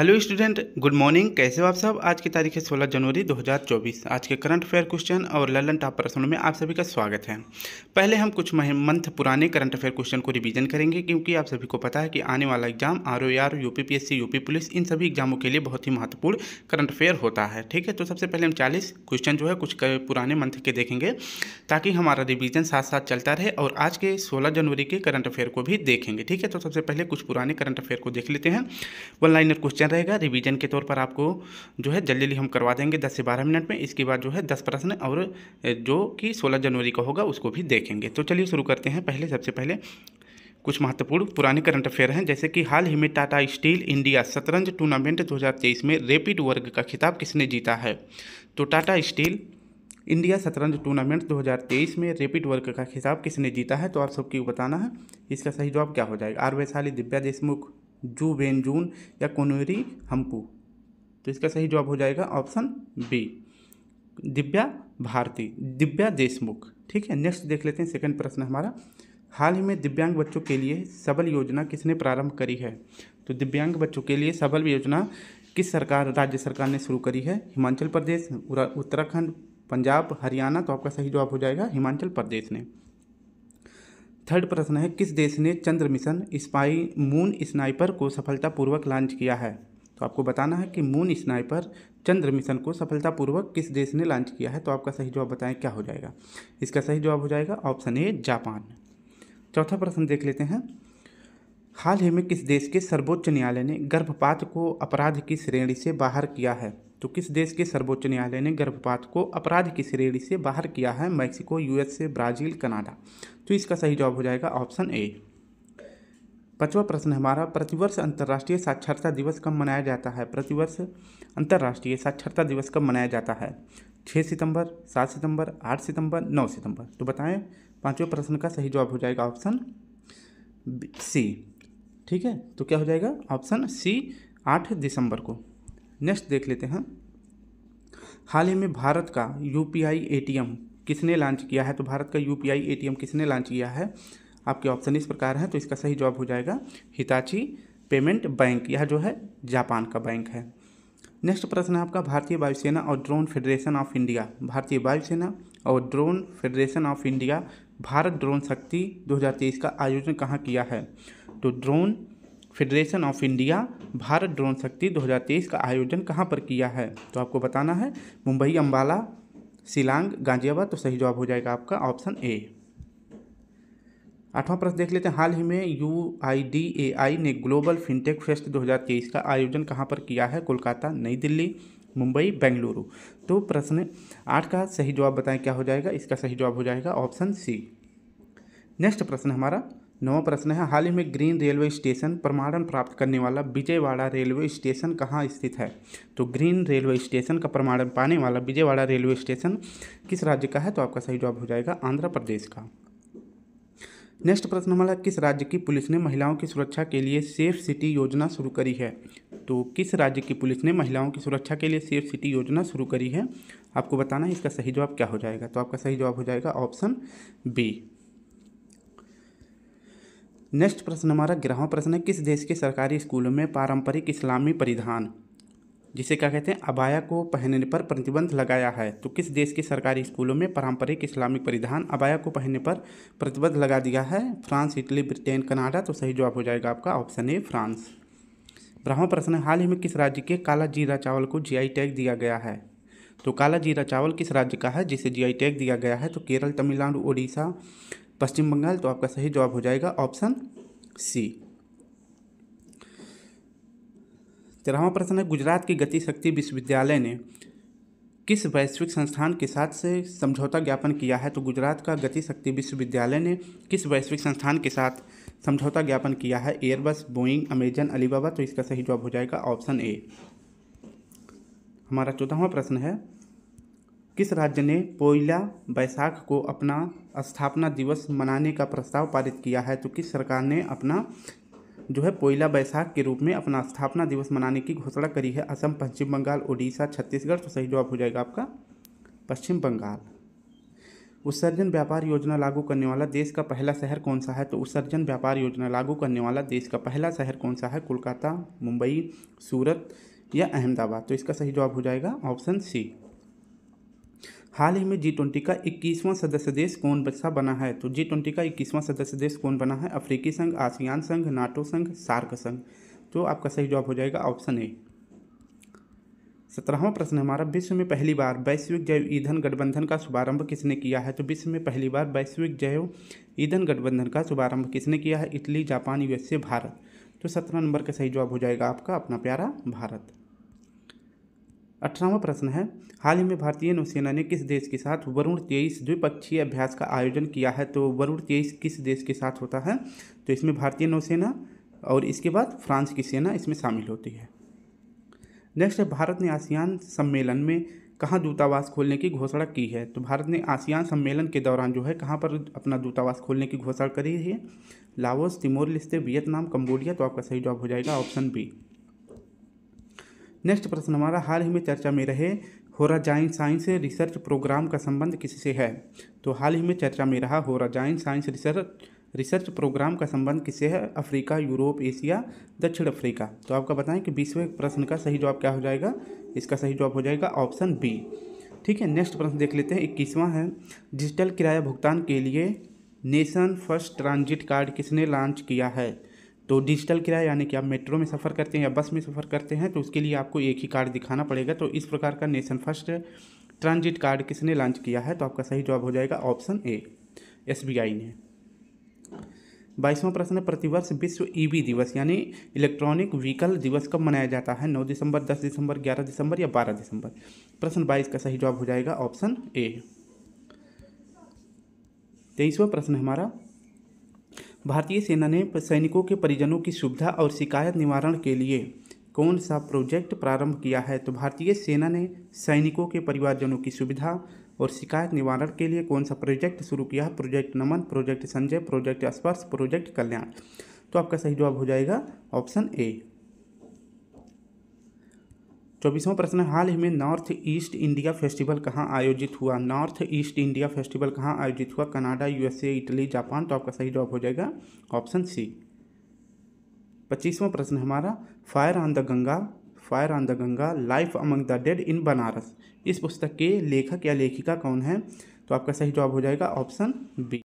hello student good morning कैसे हो आप सब आज की तारीख है 16 जनवरी 2024 आज के करंट अफेयर क्वेश्चन और ललन टॉप प्रश्नों में आप सभी का स्वागत है पहले हम कुछ मंथ पुराने करंट अफेयर क्वेश्चन को रिवीजन करेंगे क्योंकि आप सभी को पता है कि आने वाला exam R O R U P UP police इन सभी एग्जामों के लिए बहुत ही महत्वपूर्ण करंट अफेयर होता है ठीक है तो सबसे पहले हम चालीस क्वेश्चन जो है कुछ पुराने मंथ के देखेंगे ताकि हमारा रिविजन साथ साथ चलता रहे और आज के सोलह जनवरी के करंट अफेयर को भी देखेंगे ठीक है तो सबसे पहले कुछ पुराने करंट अफेयर को देख लेते हैं वन लाइनर क्वेश्चन क्वेश्चन रहेगा रिवीजन के तौर पर आपको जो है जल्दी जल्दी हम करवा देंगे दस से बारह मिनट में इसके बाद जो है दस प्रश्न और जो कि सोलह जनवरी का होगा उसको भी देखेंगे तो चलिए शुरू करते हैं पहले सबसे पहले कुछ महत्वपूर्ण पुराने करंट अफेयर हैं जैसे कि हाल ही में टाटा स्टील इंडिया शतरंज टूर्नामेंट दो में रेपिड वर्ग का खिताब किसने जीता है तो टाटा स्टील इंडिया शतरंज टूर्नामेंट 2023 में रेपिड वर्ग का खिताब किसने जीता है तो आप सबको बताना है इसका सही जवाब क्या हो जाएगा आर वैशाली दिव्या देशमुख जू वेनजून जून या कोनवेरी हम्पू तो इसका सही जवाब हो जाएगा ऑप्शन बी दिव्या भारती दिव्या देशमुख ठीक है नेक्स्ट देख लेते हैं सेकंड प्रश्न हमारा हाल ही में दिव्यांग बच्चों के लिए सबल योजना किसने प्रारंभ करी है तो दिव्यांग बच्चों के लिए सबल योजना किस सरकार राज्य सरकार ने शुरू करी है हिमाचल प्रदेश उत्तराखंड पंजाब हरियाणा तो आपका सही जवाब हो जाएगा हिमाचल प्रदेश ने थर्ड प्रश्न है किस देश ने चंद्र मिशन स्पाई मून स्नाइपर को सफलतापूर्वक लॉन्च किया है तो आपको बताना है कि मून स्नाइपर चंद्र मिशन को सफलतापूर्वक किस देश ने लॉन्च किया है तो आपका सही जवाब बताएं क्या हो जाएगा इसका सही जवाब हो जाएगा ऑप्शन ए जापान चौथा प्रश्न देख लेते हैं हाल ही में किस देश के सर्वोच्च न्यायालय ने गर्भपात को अपराध की श्रेणी से बाहर किया है तो किस देश के सर्वोच्च न्यायालय ने गर्भपात को अपराध की श्रेणी से बाहर किया है मैक्सिको से ब्राज़ील कनाडा तो इसका सही जवाब हो जाएगा ऑप्शन ए पांचवा प्रश्न हमारा प्रतिवर्ष अंतर्राष्ट्रीय साक्षरता दिवस कब मनाया जाता है प्रतिवर्ष अंतर्राष्ट्रीय साक्षरता दिवस कब मनाया जाता है छः सितंबर सात सितंबर आठ सितंबर नौ सितंबर तो बताएं पांचवें प्रश्न का सही जवाब हो जाएगा ऑप्शन सी ठीक है तो क्या हो जाएगा ऑप्शन सी आठ दिसंबर को नेक्स्ट देख लेते हैं हाल ही में भारत का U P I A T M किसने लॉन्च किया है तो भारत का U P I A T M किसने लॉन्च किया है आपके ऑप्शन इस प्रकार हैं तो इसका सही जवाब हो जाएगा हिताची पेमेंट बैंक यह जो है जापान का बैंक है नेक्स्ट प्रश्न है आपका भारतीय वायुसेना और ड्रोन फेडरेशन ऑफ इंडिया भारतीय वायुसेना और drone federation of India Bharat drone Shakti 2023 का आयोजन कहाँ किया है तो drone federation of India Bharat drone Shakti 2023 का आयोजन कहाँ पर किया है तो आपको बताना है मुंबई अम्बाला शिलांग गाजियाबाद तो सही जवाब हो जाएगा आपका ऑप्शन ए आठवां प्रश्न देख लेते हैं हाल ही में यू आई डी ए आई ने ग्लोबल फिनटेक फेस्ट 2023 का आयोजन कहाँ पर किया है कोलकाता नई दिल्ली मुंबई बेंगलुरु तो प्रश्न आठ का सही जवाब बताएं क्या हो जाएगा इसका सही जवाब हो जाएगा ऑप्शन सी नेक्स्ट प्रश्न हमारा नवा प्रश्न है हाल ही में ग्रीन रेलवे स्टेशन प्रमाणन प्राप्त करने वाला विजयवाड़ा रेलवे स्टेशन कहाँ स्थित है तो ग्रीन रेलवे स्टेशन का प्रमाणन पाने वाला विजयवाड़ा रेलवे स्टेशन किस राज्य का है तो आपका सही जवाब हो जाएगा आंध्र प्रदेश का नेक्स्ट प्रश्न हमारा किस राज्य की पुलिस ने महिलाओं की सुरक्षा के लिए सेफ सिटी योजना शुरू करी है तो किस राज्य की पुलिस ने महिलाओं की सुरक्षा के लिए सेफ सिटी योजना शुरू करी है आपको बताना है इसका सही जवाब क्या हो जाएगा तो आपका सही जवाब हो जाएगा ऑप्शन बी नेक्स्ट प्रश्न हमारा ग्रह प्रश्न है किस देश के सरकारी स्कूलों में पारंपरिक इस्लामी परिधान जिसे क्या कहते हैं अबाया को पहनने पर प्रतिबंध लगाया है तो किस देश के सरकारी स्कूलों में पारंपरिक इस्लामिक परिधान अबाया को पहनने पर प्रतिबंध लगा दिया है फ्रांस इटली ब्रिटेन कनाडा तो सही जवाब हो जाएगा आपका ऑप्शन ए फ्रांस ब्राह्मण प्रश्न है हाल ही में किस राज्य के काला जीरा चावल को जीआई टैग दिया गया है तो काला जीरा चावल किस राज्य का है जिसे जीआई टैग दिया गया है तो केरल तमिलनाडु उड़ीसा पश्चिम बंगाल तो आपका सही जवाब हो जाएगा ऑप्शन सी तेरहवा प्रश्न है गुजरात की गति शक्ति विश्वविद्यालय ने किस वैश्विक संस्थान के साथ से समझौता ज्ञापन किया है तो गुजरात का गति शक्ति विश्वविद्यालय ने किस वैश्विक संस्थान के साथ समझौता ज्ञापन किया है एयरबस बोइंग अमेजन अलीबाबा तो इसका सही जवाब हो जाएगा ऑप्शन ए हमारा चौदहवा प्रश्न है किस राज्य ने पोइला बैसाख को अपना स्थापना दिवस मनाने का प्रस्ताव पारित किया है तो किस सरकार ने अपना जो है पोइला बैसाख के रूप में अपना स्थापना दिवस मनाने की घोषणा करी है असम पश्चिम बंगाल उड़ीसा छत्तीसगढ़ तो सही जवाब हो जाएगा आपका पश्चिम बंगाल उत्सर्जन व्यापार योजना लागू करने वाला देश का पहला शहर कौन सा है तो उत्सर्जन व्यापार योजना लागू करने वाला देश का पहला शहर कौन सा है कोलकाता मुंबई सूरत या अहमदाबाद तो इसका सही जवाब हो जाएगा ऑप्शन सी हाल ही में जी ट्वेंटी का इक्कीसवां सदस्य देश कौन सा बना है तो जी ट्वेंटी का इक्कीसवां सदस्य देश कौन बना है अफ्रीकी संघ आसियान संघ नाटो संघ सार्क संघ तो आपका सही जवाब हो जाएगा ऑप्शन ए सत्रहवा प्रश्न हमारा विश्व में पहली बार वैश्विक जैव ईंधन गठबंधन का शुभारंभ किसने किया है तो विश्व में पहली बार वैश्विक जैव ईंधन गठबंधन का शुभारंभ किसने किया है इटली जापान यूएसए भारत तो सत्रह नंबर का सही जवाब हो जाएगा आपका अपना प्यारा भारत अठारहवा प्रश्न है हाल ही में भारतीय नौसेना ने किस देश के साथ वरुण तेईस द्विपक्षीय अभ्यास का आयोजन किया है तो वरुण तेईस किस देश के साथ होता है तो इसमें भारतीय नौसेना और इसके बाद फ्रांस की सेना इसमें शामिल होती है नेक्स्ट है भारत ने आसियान सम्मेलन में कहाँ दूतावास खोलने की घोषणा की है तो भारत ने आसियान सम्मेलन के दौरान जो है कहाँ पर अपना दूतावास खोलने की घोषणा करी है Laos Timor Leste Vietnam Cambodia तो आपका सही जवाब हो जाएगा ऑप्शन बी नेक्स्ट प्रश्न हमारा हाल ही में चर्चा में रहे होराजाइन साइंस रिसर्च प्रोग्राम का संबंध किससे है तो हाल ही में चर्चा में रहा horizon science research research programme का संबंध किससे है अफ्रीका यूरोप एशिया दक्षिण अफ्रीका तो आपका बताएं कि बीसवें प्रश्न का सही जवाब क्या हो जाएगा इसका सही जवाब हो जाएगा ऑप्शन बी ठीक है नेक्स्ट प्रश्न देख लेते हैं इक्कीसवां है डिजिटल किराया भुगतान के लिए नेशन फर्स्ट ट्रांजिट कार्ड किसने लॉन्च किया है तो डिजिटल किराया यानी कि आप मेट्रो में सफ़र करते हैं या बस में सफ़र करते हैं तो उसके लिए आपको एक ही कार्ड दिखाना पड़ेगा तो इस प्रकार का नेशन फर्स्ट ट्रांजिट कार्ड किसने लॉन्च किया है तो आपका सही जवाब हो जाएगा ऑप्शन ए एस ने बाईसवां प्रश्न है प्रतिवर्ष विश्व ईवी दिवस यानी इलेक्ट्रॉनिक व्हीकल दिवस कब मनाया जाता है नौ दिसंबर दस दिसंबर ग्यारह दिसंबर या बारह दिसंबर प्रश्न बाईस का सही जवाब हो जाएगा ऑप्शन ए तेईसवा प्रश्न हमारा भारतीय सेना ने सैनिकों के परिजनों की सुविधा और शिकायत निवारण के लिए कौन सा प्रोजेक्ट प्रारंभ किया है तो भारतीय सेना ने सैनिकों के परिवारजनों की सुविधा और शिकायत निवारण के लिए कौन सा प्रोजेक्ट शुरू किया है project Naman project Sanjay project Sparsh project Kalyan तो आपका सही जवाब हो जाएगा ऑप्शन ए चौबीसवां प्रश्न हाल ही में नॉर्थ ईस्ट इंडिया फेस्टिवल कहाँ आयोजित हुआ नॉर्थ ईस्ट इंडिया फेस्टिवल कहाँ आयोजित हुआ कनाडा यूएसए इटली जापान तो आपका सही जवाब हो जाएगा ऑप्शन सी पच्चीसवां प्रश्न हमारा fire on the Ganga fire on the Ganga life among the dead in Banaras इस पुस्तक के लेखक या लेखिका कौन है तो आपका सही जवाब हो जाएगा ऑप्शन बी